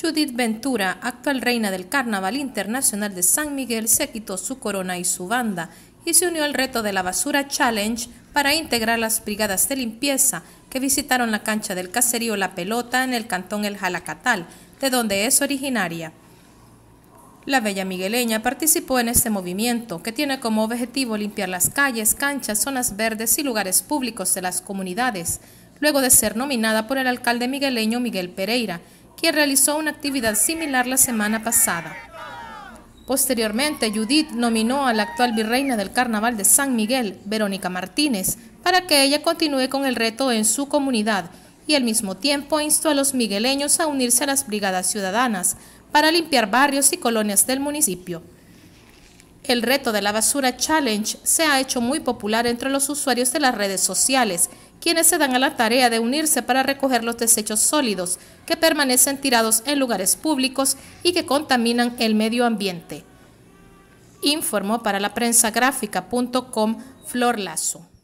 Judith Ventura, actual reina del Carnaval Internacional de San Miguel, se quitó su corona y su banda y se unió al reto de la Basura Challenge para integrar las brigadas de limpieza que visitaron la cancha del caserío La Pelota en el cantón El Jalacatal, de donde es originaria. La bella migueleña participó en este movimiento, que tiene como objetivo limpiar las calles, canchas, zonas verdes y lugares públicos de las comunidades, luego de ser nominada por el alcalde migueleño Miguel Pereira, quien realizó una actividad similar la semana pasada. Posteriormente, Judith nominó a la actual virreina del Carnaval de San Miguel, Verónica Martínez, para que ella continúe con el reto en su comunidad y al mismo tiempo instó a los migueleños a unirse a las brigadas ciudadanas para limpiar barrios y colonias del municipio. El reto de la basura challenge se ha hecho muy popular entre los usuarios de las redes sociales, quienes se dan a la tarea de unirse para recoger los desechos sólidos que permanecen tirados en lugares públicos y que contaminan el medio ambiente. Informó para la prensa gráfica.com Flor Lazo.